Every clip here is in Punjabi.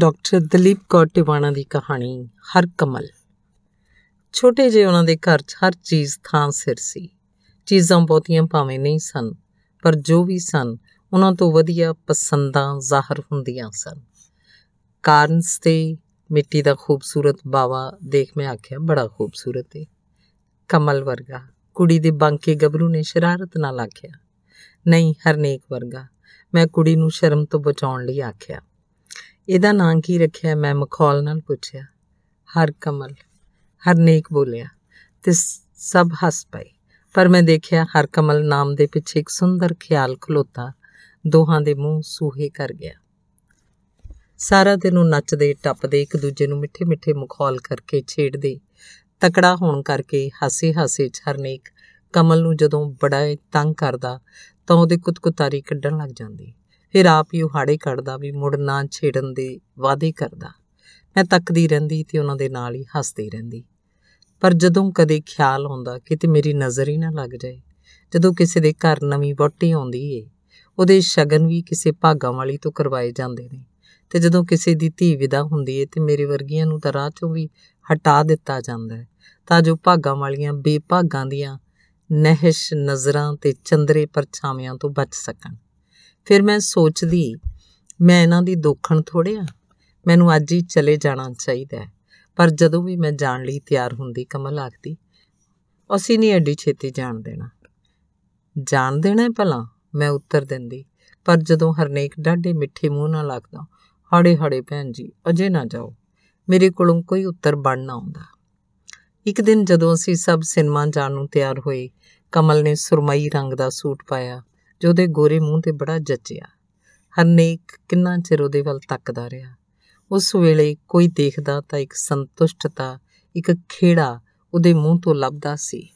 ਡਾਕਟਰ ਦਲੀਪ ਕੌਰ ਟਿਵਾਣਾ ਦੀ ਕਹਾਣੀ ਹਰ ਕਮਲ ਛੋਟੇ ਜਿਹੇ ਉਹਨਾਂ ਦੇ ਘਰ 'ਚ ਹਰ ਚੀਜ਼ ਥਾਂ ਸਿਰ ਸੀ ਚੀਜ਼ਾਂ ਬਹੁਤੀਆਂ ਭਾਵੇਂ ਨਹੀਂ ਸਨ ਪਰ ਜੋ ਵੀ ਸਨ ਉਹਨਾਂ ਤੋਂ ਵਧੀਆ ਪਸੰਦਾਂ ਜ਼ਾਹਰ ਹੁੰਦੀਆਂ ਸਨ ਕਾਰਨਸ ਤੇ ਮਿੱਟੀ ਦਾ ਖੂਬਸੂਰਤ ਬਾਵਾ ਦੇਖ ਮੈਂ ਆਖਿਆ ਬੜਾ ਖੂਬਸੂਰਤ ਹੈ ਕਮਲ ਵਰਗਾ ਕੁੜੀ ਦੇ ਬਾਂਕੇ ਗੱਭਰੂ ਨੇ ਸ਼ਰਾਰਤ ਨਾਲ ਆਖਿਆ ਨਹੀਂ ਹਰਨੇਕ ਵਰਗਾ ਮੈਂ ਕੁੜੀ ਨੂੰ ਸ਼ਰਮ ਤੋਂ ਬਚਾਉਣ ਲਈ ਆਖਿਆ ਇਹਦਾ ਨਾਮ ਕੀ ਰੱਖਿਆ ਮੈਂ ਮਖੌਲ ਨਾਲ ਪੁੱਛਿਆ ਹਰ ਕਮਲ ਹਰਨੇਕ ਬੋਲਿਆ ਤੇ ਸਭ ਹੱਸ ਪਏ ਪਰ ਮੈਂ ਦੇਖਿਆ ਹਰ ਕਮਲ ਨਾਮ ਦੇ ਪਿੱਛੇ ਇੱਕ ਸੁੰਦਰ ਖਿਆਲ ਖਲੋਤਾ ਦੋਹਾਂ ਦੇ ਮੂੰਹ ਸੂਹੇ ਕਰ ਗਿਆ ਸਾਰਾ ਦਿਨ ਉਹ ਨੱਚਦੇ ਟੱਪਦੇ ਇੱਕ ਦੂਜੇ ਨੂੰ ਮਿੱਠੇ ਮਿੱਠੇ ਮਖੌਲ ਕਰਕੇ ਛੇੜਦੇ ਤਕੜਾ ਹੋਣ ਕਰਕੇ ਹਾਸੇ ਹਾਸੇ ਹਰਨੇਕ ਕਮਲ ਨੂੰ ਜਦੋਂ ਬੜਾ ਤੰਗ ਕਰਦਾ ਤਾਂ ਉਹਦੇ ਕੁਤਕੁਤਾਰੀ ਕੱਢਣ ਲੱਗ ਜਾਂਦੀ ਫਿਰ ਆਪ ਹੀ ਉਹਾੜੇ ਕੱਢਦਾ ਵੀ ਮੁੜ ਨਾ ਛੇੜਨ ਦੇ ਵਾਅਦੇ ਕਰਦਾ ਮੈਂ ਤੱਕਦੀ ਰਹਿੰਦੀ ਤੇ ਉਹਨਾਂ ਦੇ ਨਾਲ ਹੀ ਹੱਸਦੀ ਰਹਿੰਦੀ ਪਰ ਜਦੋਂ ਕਦੇ ਖਿਆਲ ਆਉਂਦਾ ਕਿਤੇ ਮੇਰੀ ਨਜ਼ਰ ਹੀ ਨਾ ਲੱਗ ਜਾਏ ਜਦੋਂ ਕਿਸੇ ਦੇ ਘਰ ਨਵੀਂ ਵੋਟੀ ਆਉਂਦੀ ਏ ਉਹਦੇ ਸ਼ਗਨ ਵੀ ਕਿਸੇ ਭਾਗਾਂ ਵਾਲੀ ਤੋਂ ਕਰਵਾਏ ਜਾਂਦੇ ਨੇ ਤੇ ਜਦੋਂ ਕਿਸੇ ਦੀ ਧੀ ਵਿਦਾ ਹੁੰਦੀ ਏ ਤੇ ਮੇਰੇ ਵਰਗੀਆਂ ਨੂੰ ਤਾਂ ਰਾਹ ਚੋਂ ਵੀ ਹਟਾ ਦਿੱਤਾ ਜਾਂਦਾ ਹੈ ਤਾਂ ਜੋ ਭਾਗਾਂ ਵਾਲੀਆਂ ਬੇਭਾਗਾਂ ਦੀਆਂ ਨਹਿਸ਼ ਨਜ਼ਰਾਂ ਤੇ ਚੰਦਰੇ ਪਰਛਾਵਿਆਂ ਤੋਂ ਬਚ ਸਕਣ ਫਿਰ ਮੈਂ ਸੋਚਦੀ ਮੈਂ ਇਹਨਾਂ ਦੀ ਦੋਖਣ ਥੋੜਿਆ ਮੈਨੂੰ ਅੱਜ ਹੀ ਚਲੇ ਜਾਣਾ ਚਾਹੀਦਾ ਹੈ ਪਰ ਜਦੋਂ ਵੀ ਮੈਂ ਜਾਣ ਲਈ ਤਿਆਰ ਹੁੰਦੀ ਕਮਲ ਆਖਦੀ ਅਸੀਂ ਨਹੀਂ ਐਡੀ ਛੇਤੀ ਜਾਣ ਦੇਣਾ ਜਾਣ ਦੇਣਾ ਭਲਾ ਮੈਂ ਉੱਤਰ ਦਿੰਦੀ ਪਰ ਜਦੋਂ ਹਰਨੇਕ ਡਾਢੇ ਮਿੱਠੇ ਮੂੰਹ ਨਾਲ ਲੱਗਦਾ ਹੜੇ ਹੜੇ ਭੈਣ ਜੀ ਅਜੇ ਨਾ ਜਾਓ ਮੇਰੇ ਕੋਲੋਂ ਕੋਈ ਉੱਤਰ ਬਣ ਨਾ ਆਉਂਦਾ ਇੱਕ ਦਿਨ ਜਦੋਂ ਅਸੀਂ ਸਭ ਸਿਨੇਮਾ ਜਾਣ ਨੂੰ ਤਿਆਰ ਹੋਏ ਕਮਲ ਨੇ ਸੁਰਮਈ ਰੰਗ ਦਾ ਸੂਟ ਪਾਇਆ ਜੋ ਉਹਦੇ ਗੋਰੇ ਮੂੰਹ ਤੇ ਬੜਾ ਜੱਚਿਆ ਹਰਨੇਕ ਕਿੰਨਾ ਚਿਰ ਉਹਦੇ ਵੱਲ ਤੱਕਦਾ ਰਿਹਾ ਉਸ ਵੇਲੇ ਕੋਈ ਦੇਖਦਾ ਤਾਂ ਇੱਕ ਸੰਤੁਸ਼ਟਤਾ ਇੱਕ ਖੇੜਾ ਉਹਦੇ ਮੂੰਹ ਤੋਂ ਲੱਭਦਾ ਸੀ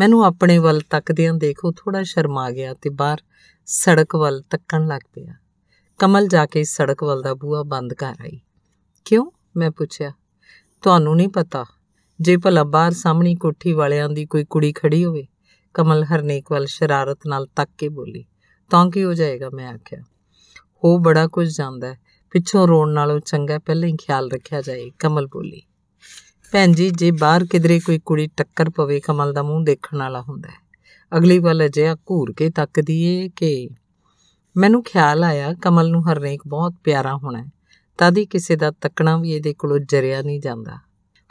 ਮੈਨੂੰ ਆਪਣੇ ਵੱਲ ਤੱਕਦਿਆਂ ਦੇਖੋ ਥੋੜਾ ਸ਼ਰਮਾ ਗਿਆ ਤੇ ਬਾਹਰ ਸੜਕ ਵੱਲ ਤੱਕਣ ਲੱਗ ਪਿਆ ਕਮਲ ਜਾ ਕੇ ਸੜਕ ਵੱਲ ਦਾ ਬੂਹਾ ਬੰਦ ਕਰ ਆਈ ਕਿਉਂ ਮੈਂ ਪੁੱਛਿਆ ਤੁਹਾਨੂੰ ਨਹੀਂ ਪਤਾ ਜੇ ਭਲਾ ਬਾਹਰ ਸਾਹਮਣੀ ਕੋਠੀ ਵਾਲਿਆਂ ਦੀ ਕੋਈ ਕੁੜੀ ਖੜੀ ਹੋਵੇ ਕਮਲ ਹਰਨੇਕ ਵੱਲ ਸ਼ਰਾਰਤ ਨਾਲ ਤੱਕ ਕੇ ਬੋਲੀ ਤਾਂ ਕੀ ਹੋ ਜਾਏਗਾ ਮੈਂ ਆਖਿਆ ਉਹ ਬੜਾ ਕੁਝ ਜਾਂਦਾ ਪਿੱਛੋਂ ਰੋਣ ਨਾਲੋਂ ਚੰਗਾ ਪਹਿਲਾਂ ਹੀ ਖਿਆਲ ਰੱਖਿਆ ਜਾਏ ਕਮਲ ਬੋਲੀ ਭੈਣ ਜੀ ਜੇ ਬਾਹਰ ਕਿਧਰੇ ਕੋਈ ਕੁੜੀ ਟੱਕਰ ਪਵੇ ਕਮਲ ਦਾ ਮੂੰਹ ਦੇਖਣ ਵਾਲਾ ਹੁੰਦਾ ਹੈ ਅਗਲੀ ਵੱਲ ਅਜਿਹਾ ਘੂਰ ਕੇ ਤੱਕਦੀ ਏ ਕਿ ਮੈਨੂੰ ਖਿਆਲ ਆਇਆ ਕਮਲ ਨੂੰ ਹਰਨੇਕ ਬਹੁਤ ਪਿਆਰਾ ਹੋਣਾ ਤਦ ਹੀ ਕਿਸੇ ਦਾ ਤੱਕਣਾ ਵੀ ਇਹਦੇ ਕੋਲੋਂ ਜਰਿਆ ਨਹੀਂ ਜਾਂਦਾ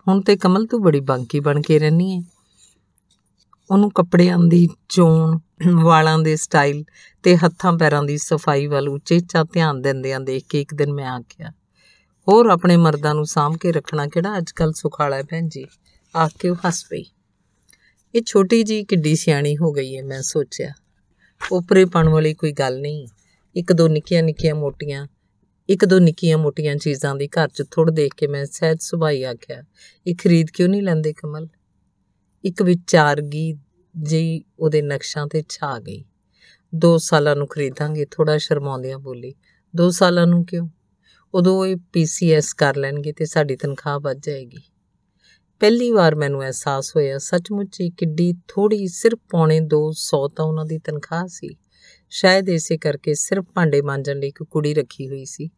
ਹੁਣ ਤੇ ਕਮਲ ਤੂੰ ਬੜੀ ਬਾਂਕੀ ਬਣ ਕੇ ਰਹਿਨੀ ਏ ਉਹਨੂੰ ਕੱਪੜਿਆਂ ਦੀ ਚੋਣ ਵਾਲਾਂ ਦੇ ਸਟਾਈਲ ਤੇ ਹੱਥਾਂ ਪੈਰਾਂ ਦੀ ਸਫਾਈ ਵੱਲ ਉਚੇਚਾ ਧਿਆਨ ਦਿੰਦਿਆਂ ਦੇਖ ਕੇ ਇੱਕ ਦਿਨ ਮੈਂ ਆਖਿਆ ਹੋਰ ਆਪਣੇ ਮਰਦਾਂ ਨੂੰ ਸਾਂਭ ਕੇ ਰੱਖਣਾ ਕਿਹੜਾ ਅੱਜਕੱਲ ਸੁਖਾਲਾ ਹੈ ਭੈਣ ਜੀ ਆਖ ਕੇ ਉਹ ਹੱਸ ਪਈ ਇਹ ਛੋਟੀ ਜੀ ਕਿੱਡੀ ਸਿਆਣੀ ਹੋ ਗਈ ਹੈ ਮੈਂ ਸੋਚਿਆ ਉਪਰੇ ਪਣ ਵਾਲੀ ਕੋਈ ਗੱਲ ਨਹੀਂ ਇੱਕ ਦੋ ਨਿੱਕੀਆਂ ਨਿੱਕੀਆਂ ਮੋਟੀਆਂ ਇੱਕ ਦੋ ਨਿੱਕੀਆਂ ਮੋਟੀਆਂ ਚੀਜ਼ਾਂ ਦੀ ਘਰ 'ਚ ਥੋੜ ਦੇਖ ਕੇ ਮੈਂ ਸਹਿਜ ਸੁਭਾਈ ਆਖਿਆ ਇਹ ਖਰੀਦ ਕਿਉਂ ਨਹੀਂ ਲੈਂਦੇ ਕਮਲ ਇੱਕ ਵਿਚਾਰਗੀ ਜਿਹੀ ਉਹਦੇ ਨਕਸ਼ਾਂ ਤੇ ਛਾ ਗਈ 2 ਸਾਲਾਂ ਨੂੰ ਖਰੀਦਾਂਗੇ ਥੋੜਾ ਸ਼ਰਮਾਉਂਦਿਆਂ ਬੋਲੀ 2 ਸਾਲਾਂ ਨੂੰ ਕਿਉਂ ਉਦੋਂ ਇਹ ਪੀਸੀਐਸ ਕਰ ਲੈਣਗੇ ਤੇ ਸਾਡੀ ਤਨਖਾਹ ਵੱਧ ਜਾਏਗੀ ਪਹਿਲੀ ਵਾਰ ਮੈਨੂੰ ਅਹਿਸਾਸ ਹੋਇਆ ਸੱਚਮੁੱਚ ਹੀ ਕਿੱਡੀ ਥੋੜੀ ਸਿਰਫ ਪੌਣੇ 200 ਤਾਂ ਉਹਨਾਂ ਦੀ ਤਨਖਾਹ ਸੀ ਸ਼ਾਇਦ ਇਸੇ ਕਰਕੇ ਸਿਰਫ ਭਾਂਡੇ ਮਾਂਜਣ ਲਈ ਇੱਕ ਕੁੜੀ ਰੱਖੀ ਹੋਈ ਸੀ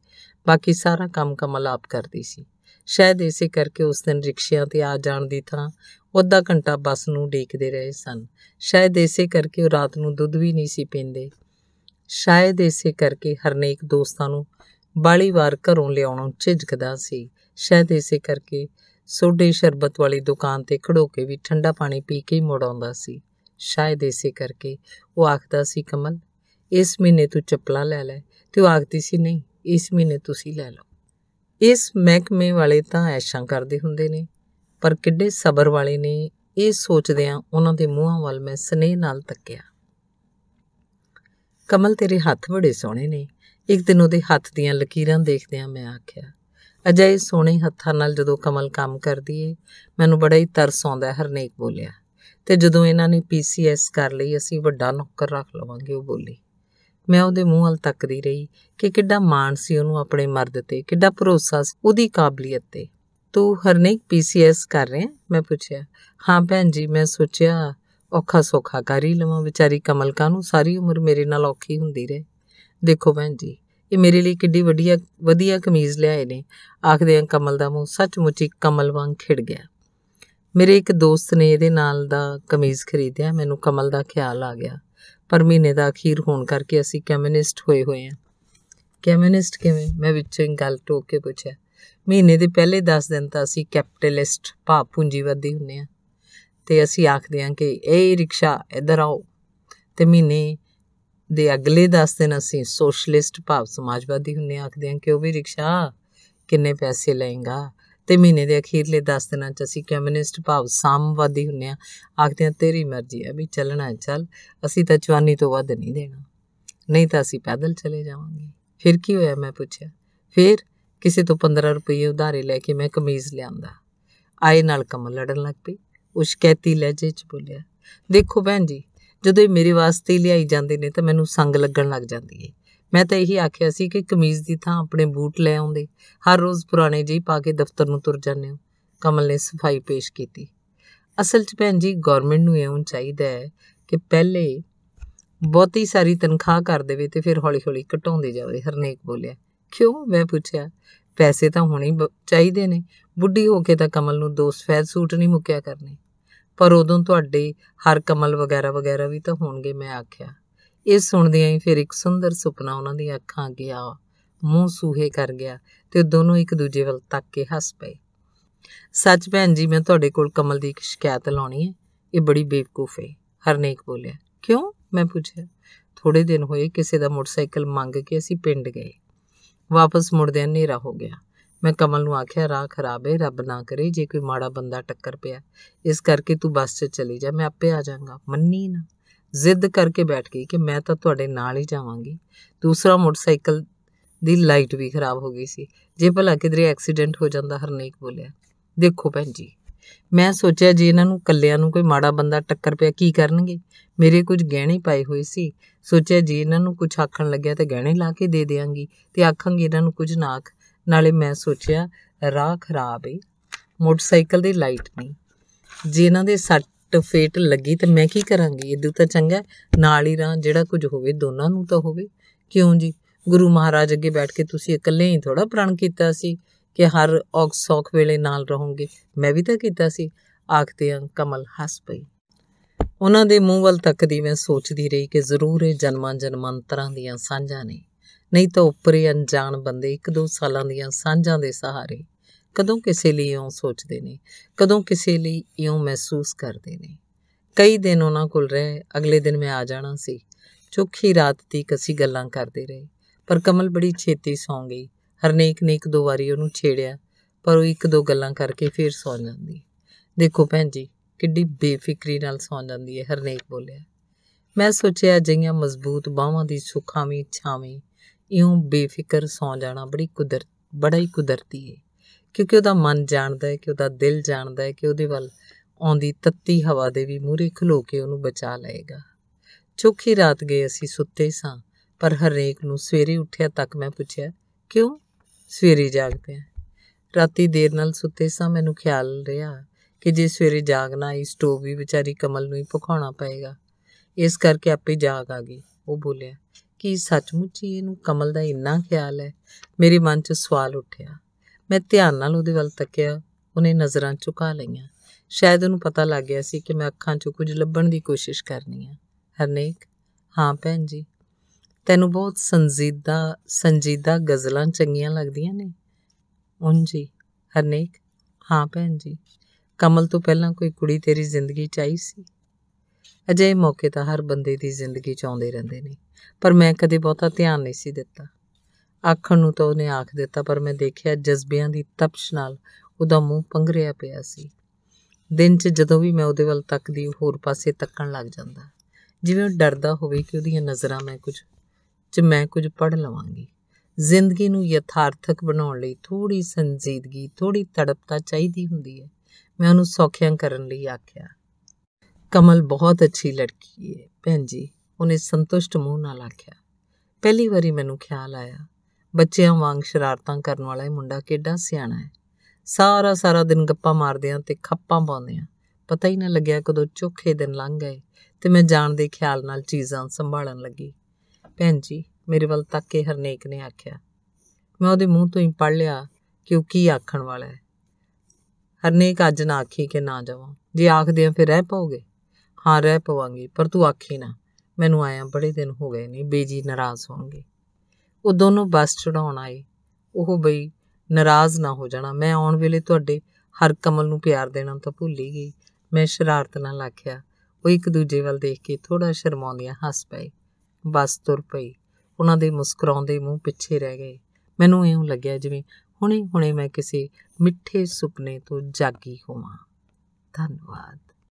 ਬਾਕੀ ਸਾਰਾ ਕੰਮ ਕਮਲ ਆਪ ਕਰਦੀ ਸੀ ਸ਼ਾਇਦ ਇਸੇ ਕਰਕੇ ਉਸ ਦਿਨ ਰਿਕਸ਼ਿਆਂ ਤੇ ਆ ਜਾਣ ਦੀ ਥਾਂ ਉਹਦਾ ਘੰਟਾ ਬੱਸ ਨੂੰ ਦੇਖਦੇ ਰਹੇ ਸਨ ਸ਼ਾਇਦ ਇਸੇ ਕਰਕੇ ਉਹ ਰਾਤ ਨੂੰ ਦੁੱਧ ਵੀ ਨਹੀਂ ਸੀ ਪੀਂਦੇ ਸ਼ਾਇਦ ਇਸੇ ਕਰਕੇ ਹਰਨੇਕ ਦੋਸਤਾਂ ਨੂੰ ਬਾਲੀ ਵਾਰ ਘਰੋਂ ਲਿਆਉਣੋਂ ਝਿਜਕਦਾ ਸੀ ਸ਼ਾਇਦ ਇਸੇ ਕਰਕੇ ਸੋਡੇ ਸ਼ਰਬਤ ਵਾਲੀ ਦੁਕਾਨ ਤੇ ਖੜੋ ਕੇ ਵੀ ਠੰਡਾ ਪਾਣੀ ਪੀ ਕੇ ਹੀ ਮੁੜ ਆਉਂਦਾ ਸੀ ਸ਼ਾਇਦ ਇਸੇ ਕਰਕੇ ਉਹ ਆਖਦਾ ਸੀ ਕਮਲ ਇਸ ਮਹੀਨੇ ਤੂੰ ਚਪਲਾ ਲੈ ਲੈ ਤੇ ਉਹ ਆਖਦੀ ਸੀ ਨਹੀਂ ਇਸ ਮਹੀਨੇ ਤੁਸੀਂ ਲੈ ਲਓ ਇਸ ਮਹਿਕਮੇ ਵਾਲੇ ਤਾਂ ਐਸ਼ਾਂ ਕਰਦੇ ਹੁੰਦੇ ਨੇ ਪਰ ਕਿੱਡੇ ਸਬਰ ਵਾਲੇ ਨੇ ਇਹ ਸੋਚਦਿਆਂ ਉਹਨਾਂ ਦੇ ਮੂੰਹਾਂ ਵੱਲ ਮੈਂ ਸਨੇਹ ਨਾਲ ਤੱਕਿਆ ਕਮਲ ਤੇਰੇ ਹੱਥ ਬੜੇ ਸੋਹਣੇ ਨੇ ਇੱਕ ਦਿਨ ਉਹਦੇ ਹੱਥ ਦੀਆਂ ਲਕੀਰਾਂ ਦੇਖਦਿਆਂ ਮੈਂ ਆਖਿਆ ਅਜੇ ਸੋਹਣੇ ਹੱਥਾਂ ਨਾਲ ਜਦੋਂ ਕਮਲ ਕੰਮ ਕਰਦੀ ਏ ਮੈਨੂੰ ਬੜਾ ਹੀ ਤਰਸ ਆਉਂਦਾ ਹਰਨੇਕ ਬੋਲਿਆ ਤੇ ਜਦੋਂ ਇਹਨਾਂ ਨੇ ਪੀਸੀਐਸ ਕਰ ਲਈ ਅਸੀਂ ਵੱਡਾ ਨੌਕਰ ਰੱਖ ਲਵਾਂਗੇ ਉਹ ਬੋਲੀ ਮੈਂ ਉਹਦੇ ਮੂੰਹ ਹਲ ਤੱਕਦੀ ਰਹੀ ਕਿ ਕਿੱਡਾ ਮਾਣ ਸੀ ਉਹਨੂੰ ਆਪਣੇ ਮਰਦ ਤੇ ਕਿੱਡਾ ਭਰੋਸਾ ਸੀ ਉਹਦੀ ਕਾਬਲੀਅਤ ਤੇ ਤੂੰ ਹਰਨੇਕ ਪੀਸੀਐਸ ਕਰ ਰਿਹਾ ਮੈਂ ਪੁੱਛਿਆ ਹਾਂ ਭੈਣ ਜੀ ਮੈਂ ਸੋਚਿਆ ਔਖਾ ਸੋਖਾ ਕਰ ਹੀ ਲਵਾਂ ਵਿਚਾਰੀ ਕਮਲਕਾ ਨੂੰ ਸਾਰੀ ਉਮਰ ਮੇਰੇ ਨਾਲ ਔਖੀ ਹੁੰਦੀ ਰਹੇ ਦੇਖੋ ਭੈਣ ਜੀ ਇਹ ਮੇਰੇ ਲਈ ਕਿੱਡੀ ਵਧੀਆ ਵਧੀਆ ਕਮੀਜ਼ ਲਿਆਏ ਨੇ ਆਖਦੇ ਆ ਕਮਲ ਦਾ ਮੂੰਹ ਸੱਚਮੁੱਚ ਹੀ ਕਮਲ ਵਾਂਗ ਖਿੜ ਗਿਆ ਮੇਰੇ ਇੱਕ ਦੋਸਤ ਨੇ ਇਹਦੇ ਨਾਲ ਦਾ ਕਮੀਜ਼ ਖਰੀਦਿਆ ਮੈਨੂੰ ਕਮਲ ਦਾ ਖਿਆਲ ਆ ਗਿਆ ਪਰ ਮਹੀਨੇ ਦਾ ਅਖੀਰ ਹੋਣ ਕਰਕੇ ਅਸੀਂ ਕਮਿਊਨਿਸਟ ਹੋਏ ਹੋਏ ਹਾਂ ਕਮਿਊਨਿਸਟ ਕਿਵੇਂ ਮੈਂ ਵਿੱਚੋਂ ਗੱਲ ਟੋਕ ਕੇ ਪੁੱਛਿਆ ਮਹੀਨੇ ਦੇ ਪਹਿਲੇ 10 ਦਿਨ ਤਾਂ ਅਸੀਂ ਕੈਪੀਟਲਿਸਟ ਭਾਵ ਪੂੰਜੀਵਾਦੀ ਹੁੰਨੇ ਆ ਤੇ ਅਸੀਂ ਆਖਦੇ ਹਾਂ ਕਿ ਇਹ ਰਿਕਸ਼ਾ ਇੱਧਰ ਆਓ ਤੇ ਮਹੀਨੇ ਦੇ ਅਗਲੇ 10 ਦਿਨ ਅਸੀਂ ਸੋਸ਼ਲਿਸਟ ਭਾਵ ਸਮਾਜਵਾਦੀ ਹੁੰਨੇ ਆਖਦੇ ਹਾਂ ਕਿ ਉਹ ਵੀ ਰਿਕਸ਼ਾ ਕਿੰਨੇ ਪੈਸੇ ਲਏਗਾ ਤੇ ਮਹੀਨੇ ਦੇ ਅਖੀਰਲੇ 10 ਦਿਨਾਂ 'ਚ ਅਸੀਂ ਕਮਿਊਨਿਸਟ ਭਾਵ ਸਾਮਵਾਦੀ ਹੁੰਨੇ ਆ ਆਖਦੇ ਆ ਤੇਰੀ ਮਰਜ਼ੀ ਆ ਵੀ ਚੱਲਣਾ ਚੱਲ ਅਸੀਂ ਤਾਂ ਚਵਾਨੀ ਤੋਂ ਵੱਧ ਨਹੀਂ ਦੇਣਾ ਨਹੀਂ ਤਾਂ ਅਸੀਂ ਪੈਦਲ ਚਲੇ ਜਾਵਾਂਗੇ ਫਿਰ ਕੀ ਹੋਇਆ ਮੈਂ ਪੁੱਛਿਆ ਫਿਰ ਕਿਸੇ ਤੋਂ 15 ਰੁਪਏ ਉਧਾਰੇ ਲੈ ਕੇ ਮੈਂ ਕਮੀਜ਼ ਲਿਆਂਦਾ ਆਏ ਨਾਲ ਕੰਮ ਲੜਨ ਲੱਗ ਪਈ ਉਹ ਸ਼ਿਕਾਇਤੀ ਲਹਿਜੇ 'ਚ ਬੋਲਿਆ ਦੇਖੋ ਭੈਣ ਜੀ ਜਦੋਂ ਇਹ ਮੇਰੇ ਵਾਸਤੇ ਲਿਆਈ ਜਾਂਦੇ ਨੇ ਤਾਂ ਮੈਨੂੰ ਸੰਗ ਲੱਗਣ ਲੱਗ ਜਾਂਦੀ ਏ ਮੈਂ ਤਾਂ ਇਹੀ ਆਖਿਆ ਸੀ ਕਿ ਕਮੀਜ਼ ਦੀ ਥਾਂ ਆਪਣੇ ਬੂਟ ਲੈ ਆਉਂਦੇ ਹਰ ਰੋਜ਼ ਪੁਰਾਣੇ ਜਿਹੀ ਪਾ ਕੇ ਦਫ਼ਤਰ ਨੂੰ ਤੁਰ ਜਾਂਦੇ ਹੋ ਕਮਲ ਨੇ ਸਫਾਈ ਪੇਸ਼ ਕੀਤੀ ਅਸਲ 'ਚ ਭੈਣ ਜੀ ਗਵਰਨਮੈਂਟ ਨੂੰ ਇਉਂ ਚਾਹੀਦਾ ਹੈ ਕਿ ਪਹਿਲੇ ਬਹੁਤੀ ਸਾਰੀ ਤਨਖਾਹ ਕਰ ਦੇਵੇ ਤੇ ਫਿਰ ਹੌਲੀ-ਹੌਲੀ ਘਟਾਉਂਦੇ ਜਾਵੇ ਹਰਨੇਕ ਬੋਲਿਆ ਕਿਉਂ ਮੈਂ ਪੁੱਛਿਆ ਪੈਸੇ ਤਾਂ ਹੋਣੇ ਚਾਹੀਦੇ ਨੇ ਬੁੱਢੀ ਹੋ ਕੇ ਤਾਂ ਕਮਲ ਨੂੰ ਦੋ ਸਫੈਦ ਸੂਟ ਨਹੀਂ ਮੁੱਕਿਆ ਕਰਨੇ ਪਰ ਉਦੋਂ ਤੁਹਾਡੇ ਹਰ ਕਮਲ ਵਗੈਰਾ ਵਗੈਰਾ ਵੀ ਤਾਂ ਹੋਣਗੇ ਮੈਂ ਆਖਿਆ ਇਹ ਸੁਣਦਿਆਂ ਹੀ ਫਿਰ ਇੱਕ ਸੁੰਦਰ ਸੁਪਨਾ ਉਹਨਾਂ ਦੀ ਅੱਖਾਂ ਅੱਗੇ ਆ ਮੂੰਹ ਸੂਹੇ ਕਰ ਗਿਆ ਤੇ ਦੋਨੋਂ ਇੱਕ ਦੂਜੇ ਵੱਲ ਤੱਕ ਕੇ ਹੱਸ ਪਏ ਸੱਚ ਭੈਣ ਜੀ ਮੈਂ ਤੁਹਾਡੇ ਕੋਲ ਕਮਲ ਦੀ ਇੱਕ ਸ਼ਿਕਾਇਤ ਲਾਉਣੀ ਹੈ ਇਹ ਬੜੀ ਬੇਵਕੂਫ ਹੈ ਹਰਨੇਕ ਬੋਲਿਆ ਕਿਉਂ ਮੈਂ ਪੁੱਛਿਆ ਥੋੜੇ ਦਿਨ ਹੋਏ ਕਿਸੇ ਦਾ ਮੋਟਰਸਾਈਕਲ ਮੰਗ ਕੇ ਅਸੀਂ ਪਿੰਡ ਗਏ ਵਾਪਸ ਮੁੜਦਿਆਂ ਹਨੇਰਾ ਹੋ ਗਿਆ ਮੈਂ ਕਮਲ ਨੂੰ ਆਖਿਆ ਰਾਹ ਖਰਾਬ ਹੈ ਰੱਬ ਨਾ ਕਰੇ ਜੇ ਕੋਈ ਮਾੜਾ ਬੰਦਾ ਟੱਕਰ ਪਿਆ ਇਸ ਕਰਕੇ ਤੂੰ ਬੱਸ 'ਚ ਚਲੀ ਜਾ ਮੈਂ ਆਪੇ ਆ ਜਾਵਾਂਗਾ ਮੰਨੀ ਨਾ ਜ਼ਿੱਦ ਕਰਕੇ ਬੈਠ ਗਈ ਕਿ ਮੈਂ ਤਾਂ ਤੁਹਾਡੇ ਨਾਲ ਹੀ ਜਾਵਾਂਗੀ ਦੂਸਰਾ ਮੋਟਰਸਾਈਕਲ ਦੀ ਲਾਈਟ ਵੀ ਖਰਾਬ ਹੋ ਗਈ ਸੀ ਜੇ ਭਲਾ ਕਿਦਰੇ ਐਕਸੀਡੈਂਟ ਹੋ ਜਾਂਦਾ ਹਰਨੇਕ ਬੋਲਿਆ ਦੇਖੋ ਭੈਣ ਜੀ ਮੈਂ ਸੋਚਿਆ ਜੇ ਇਹਨਾਂ ਨੂੰ ਕੱਲਿਆਂ ਨੂੰ ਕੋਈ ਮਾੜਾ ਬੰਦਾ ਟੱਕਰ ਪਿਆ ਕੀ ਕਰਨਗੇ ਮੇਰੇ ਕੁਝ ਗਹਿਣੇ ਪਾਏ ਹੋਏ ਸੀ ਸੋਚਿਆ ਜੇ ਇਹਨਾਂ ਨੂੰ ਕੁਝ ਆਖਣ ਲੱਗਿਆ ਤੇ ਗਹਿਣੇ ਲਾ ਕੇ ਦੇ ਦੇਵਾਂਗੀ ਤੇ ਆਖਾਂਗੀ ਇਹਨਾਂ ਨੂੰ ਕੁਝ ਨਾਖ ਨਾਲੇ ਮੈਂ ਸੋਚਿਆ ਰਾਹ ਖਰਾਬ ਏ ਮੋਟਰਸਾਈਕਲ ਦੀ ਲਾਈਟ ਨਹੀਂ ਜੇ ਇਹਨਾਂ ਦੇ ਸੱਟ ਫੇਟ ਲੱਗੀ ਤੇ ਮੈਂ ਕੀ ਕਰਾਂਗੀ ਇਦੋਂ ਤਾਂ ਚੰਗਾ ਨਾਲ ਹੀ ਰਾਂ ਜਿਹੜਾ ਕੁਝ ਹੋਵੇ ਦੋਨਾਂ ਨੂੰ ਤਾਂ ਹੋਵੇ ਕਿਉਂ ਜੀ ਗੁਰੂ ਮਹਾਰਾਜ ਅੱਗੇ ਬੈਠ ਕੇ ਤੁਸੀਂ ਇਕੱਲੇ ਹੀ ਥੋੜਾ ਪ੍ਰਣ ਕੀਤਾ ਸੀ ਕਿ ਹਰ ਔਖ ਸੌਖ ਵੇਲੇ ਨਾਲ ਰਹੋਗੇ ਮੈਂ ਵੀ ਤਾਂ ਕੀਤਾ ਸੀ ਆਖਦੇ ਆਂ ਕਮਲ ਹੱਸ ਪਈ ਉਹਨਾਂ ਦੇ ਮੂੰਹ ਵੱਲ ਤੱਕਦੀ ਮੈਂ ਸੋਚਦੀ ਰਹੀ ਕਿ ਜ਼ਰੂਰ ਇਹ ਜਨਮਾਂ ਜਨਮਾਂਤਰਾਂ ਦੀਆਂ ਸਾਂਝਾਂ ਨੇ ਨਹੀਂ ਤਾਂ ਉੱਪਰੇ ਅਣਜਾਣ ਬੰਦੇ ਇੱਕ ਦੋ ਸਾਲਾਂ ਦੀਆਂ ਸਾਂਝਾਂ ਦੇ ਸਹਾਰੇ ਕਦੋਂ ਕਿਸੇ ਲਈ ਇਉਂ ਸੋਚਦੇ ਨੇ ਕਦੋਂ ਕਿਸੇ ਲਈ ਇਉਂ ਮਹਿਸੂਸ ਕਰਦੇ ਨੇ ਕਈ ਦਿਨ ਉਹਨਾਂ ਕੋਲ ਰਹੇ ਅਗਲੇ ਦਿਨ ਮੈਂ ਆ ਜਾਣਾ ਸੀ ਚੁੱਕੀ ਰਾਤ ਦੀ ਅਸੀਂ ਗੱਲਾਂ ਕਰਦੇ ਰਹੇ ਪਰ ਕਮਲ ਬੜੀ ਛੇਤੀ ਸੌਂ ਗਈ ਹਰਨੇਕ ਨੇ ਇੱਕ ਦੋ ਵਾਰੀ ਉਹਨੂੰ ਛੇੜਿਆ ਪਰ ਉਹ ਇੱਕ ਦੋ ਗੱਲਾਂ ਕਰਕੇ ਫੇਰ ਸੌਂ ਜਾਂਦੀ ਦੇਖੋ ਭੈਣ ਜੀ ਕਿੱਡੀ ਬੇਫਿਕਰੀ ਨਾਲ ਸੌਂ ਜਾਂਦੀ ਹੈ ਹਰਨੇਕ ਬੋਲਿਆ ਮੈਂ ਸੋਚਿਆ ਜਈਆਂ ਮਜ਼ਬੂਤ ਬਾਹਾਂ ਦੀ ਸੁਖਾਵੀਂ ਛਾਵੇਂ ਇਉਂ ਬੇਫਿਕਰ ਸੌਂ ਜਾਣਾ ਬੜੀ ਕੁਦਰਤ ਬੜਾ ਹੀ ਕੁਦਰਤੀ ਹੈ ਕਿਉਂਕਿ ਉਹਦਾ ਮਨ ਜਾਣਦਾ ਹੈ ਕਿ ਉਹਦਾ ਦਿਲ ਜਾਣਦਾ ਹੈ ਕਿ ਉਹਦੇ ਵੱਲ ਆਉਂਦੀ ਤੱਤੀ ਹਵਾ ਦੇ ਵੀ ਮੂਹਰੇ ਖਲੋ ਕੇ ਉਹਨੂੰ ਬਚਾ ਲਏਗਾ ਚੋਖੀ ਰਾਤ ਗਏ ਅਸੀਂ ਸੁੱਤੇ ਸਾਂ ਪਰ ਹਰੇਕ ਨੂੰ ਸਵੇਰੇ ਉੱਠਿਆ ਤੱਕ ਮੈਂ ਪੁੱਛਿਆ ਕਿਉਂ ਸਵੇਰੇ ਜਾਗਦੇ ਆ ਰਾਤੀ ਦੇਰ ਨਾਲ ਸੁੱਤੇ ਸਾਂ ਮੈਨੂੰ ਖਿਆਲ ਰਿਹਾ ਕਿ ਜੇ ਸਵੇਰੇ ਜਾਗਣਾ ਇਸ ਸਟੋਵ ਵੀ ਵਿਚਾਰੀ ਕਮਲ ਨੂੰ ਹੀ ਪਖਾਉਣਾ ਪਏਗਾ ਇਸ ਕਰਕੇ ਆਪੇ ਜਾਗ ਆ ਗਈ ਉਹ ਬੋਲਿਆ ਕਿ ਸੱਚਮੁੱਚ ਹੀ ਇਹਨੂੰ ਕਮਲ ਦਾ ਇੰਨਾ ਖਿਆਲ ਹੈ ਮੇਰੇ ਮਨ 'ਚ ਸਵਾਲ ਉੱਠਿਆ ਮੈਂ ਧਿਆਨ ਨਾਲ ਉਹਦੇ ਵੱਲ ਤੱਕਿਆ ਉਹਨੇ ਨਜ਼ਰਾਂ ਝੁਕਾ ਲਈਆਂ ਸ਼ਾਇਦ ਉਹਨੂੰ ਪਤਾ ਲੱਗ ਗਿਆ ਸੀ ਕਿ ਮੈਂ ਅੱਖਾਂ 'ਚੋਂ ਕੁਝ ਲੱਭਣ ਦੀ ਕੋਸ਼ਿਸ਼ ਕਰਨੀ ਹੈ ਹਰਨੇਕ ਹਾਂ ਭੈਣ ਜੀ ਤੈਨੂੰ ਬਹੁਤ ਸੰਜੀਦਾ ਸੰਜੀਦਾ ਗਜ਼ਲਾਂ ਚੰਗੀਆਂ ਲੱਗਦੀਆਂ ਨੇ ਜੀ ਹਰਨੇਕ ਹਾਂ ਭੈਣ ਜੀ ਕਮਲ ਤੋਂ ਪਹਿਲਾਂ ਕੋਈ ਕੁੜੀ ਤੇਰੀ ਜ਼ਿੰਦਗੀ 'ਚ ਆਈ ਸੀ ਅਜੇ ਮੌਕੇ ਤਾਂ ਹਰ ਬੰਦੇ ਦੀ ਜ਼ਿੰਦਗੀ 'ਚ ਆਉਂਦੇ ਰਹਿੰਦੇ ਨੇ ਪਰ ਮੈਂ ਕਦੇ ਬਹੁਤਾ ਧਿਆਨ ਨਹੀਂ ਸੀ ਦਿੱਤਾ ਆਖਣ ਨੂੰ ਤਾਂ ਉਹਨੇ ਆਖ ਦਿੱਤਾ ਪਰ ਮੈਂ ਦੇਖਿਆ ਜਜ਼ਬਿਆਂ ਦੀ ਤਪਸ਼ ਨਾਲ ਉਹਦਾ ਮੂੰਹ ਪੰਗਰਿਆ ਪਿਆ ਸੀ ਦਿਨ 'ਚ ਜਦੋਂ ਵੀ ਮੈਂ ਉਹਦੇ ਵੱਲ ਤੱਕਦੀ ਹੋਰ ਪਾਸੇ ਤੱਕਣ ਲੱਗ ਜਾਂਦਾ ਜਿਵੇਂ ਉਹ ਡਰਦਾ ਹੋਵੇ ਕਿ ਉਹਦੀਆਂ ਨਜ਼ਰਾਂ ਮੈਂ ਕੁਝ ਚ ਮੈਂ ਕੁਝ ਪੜ ਲਵਾਂਗੀ ਜ਼ਿੰਦਗੀ ਨੂੰ ਯਥਾਰਥਕ ਬਣਾਉਣ ਲਈ ਥੋੜੀ ਸੰਜੀਦਗੀ ਥੋੜੀ ਤੜਪ ਤਾਂ ਚਾਹੀਦੀ ਹੁੰਦੀ ਹੈ ਮੈਂ ਉਹਨੂੰ ਸੌਖਿਆਂ ਕਰਨ ਲਈ ਆਖਿਆ ਕਮਲ ਬਹੁਤ ਅੱਛੀ ਲੜਕੀ ਹੈ ਭੈਣ ਜੀ ਉਹਨੇ ਸੰਤੁਸ਼ਟ ਮੂੰਹ ਨਾਲ ਆਖਿਆ ਪਹਿਲੀ ਵਾਰੀ ਮੈਨੂੰ ਖਿਆਲ ਆਇਆ ਬੱਚਿਆਂ ਵਾਂਗ ਸ਼ਰਾਰਤਾਂ ਕਰਨ ਵਾਲਾ ਇਹ ਮੁੰਡਾ ਕਿੱਡਾ ਸਿਆਣਾ ਹੈ ਸਾਰਾ ਸਾਰਾ ਦਿਨ ਗੱਪਾਂ ਮਾਰਦੇ ਆ ਤੇ ਖੱਪਾਂ ਪਾਉਂਦੇ ਆ ਪਤਾ ਹੀ ਨਾ ਲੱਗਿਆ ਕਦੋਂ ਚੋਖੇ ਦਿਨ ਲੰਘ ਗਏ ਤੇ ਮੈਂ ਜਾਣ ਦੇ ਖਿਆਲ ਨਾਲ ਚੀਜ਼ਾਂ ਸੰਭਾਲਣ ਲੱਗੀ ਭੈਣ ਜੀ ਮੇਰੇ ਵੱਲ ਤੱਕ ਕੇ ਹਰਨੇਕ ਨੇ ਆਖਿਆ ਮੈਂ ਉਹਦੇ ਮੂੰਹ ਤੋਂ ਹੀ ਪੜ ਲਿਆ ਕਿ ਉਹ ਕੀ ਆਖਣ ਵਾਲਾ ਹੈ ਹਰਨੇਕ ਅੱਜ ਨਾ ਆਖੀ ਕਿ ਨਾ ਜਾਵਾਂ ਜੇ ਆਖਦੇ ਆ ਫਿਰ ਰਹਿ ਪਾਓਗੇ ਹਾਂ ਰਹਿ ਪਵਾਂਗੀ ਪਰ ਤੂੰ ਆਖੀ ਨਾ ਮੈਨੂੰ ਆਇਆ ਬੜੇ ਦਿਨ ਹੋ ਗਏ ਨੇ ਬੇਜੀ ਨਾਰਾਜ਼ ਹੋਣਗੇ ਉਹ ਦੋਨੋਂ ਬੱਸ ਚੜਾਉਣ ਆਏ ਉਹ ਬਈ ਨਾਰਾਜ਼ ਨਾ ਹੋ ਜਾਣਾ ਮੈਂ ਆਉਣ ਵੇਲੇ ਤੁਹਾਡੇ ਹਰ ਕਮਲ ਨੂੰ ਪਿਆਰ ਦੇਣਾ ਤਾਂ ਭੁੱਲ ਹੀ ਗਈ ਮੈਂ ਸ਼ਰਾਰਤ ਨਾਲ ਆਖਿਆ ਉਹ ਇੱਕ ਦੂਜੇ ਵੱਲ ਦੇਖ ਕੇ ਥੋੜਾ ਸ਼ਰਮਾਉਂਦੀਆਂ ਹੱਸ ਪਏ ਬੱਸ ਤੁਰ ਪਈ ਉਹਨਾਂ ਦੇ ਮੁਸਕਰਾਉਂਦੇ ਮੂੰਹ ਪਿੱਛੇ ਰਹਿ ਗਏ ਮੈਨੂੰ ਇਉਂ ਲੱਗਿਆ ਜਿਵੇਂ ਹੁਣੇ-ਹੁਣੇ ਮੈਂ ਕਿਸੇ ਮਿੱਠੇ ਸੁਪਨੇ ਤੋਂ ਜਾਗੀ ਹੋਵਾਂ ਧੰਨਵਾਦ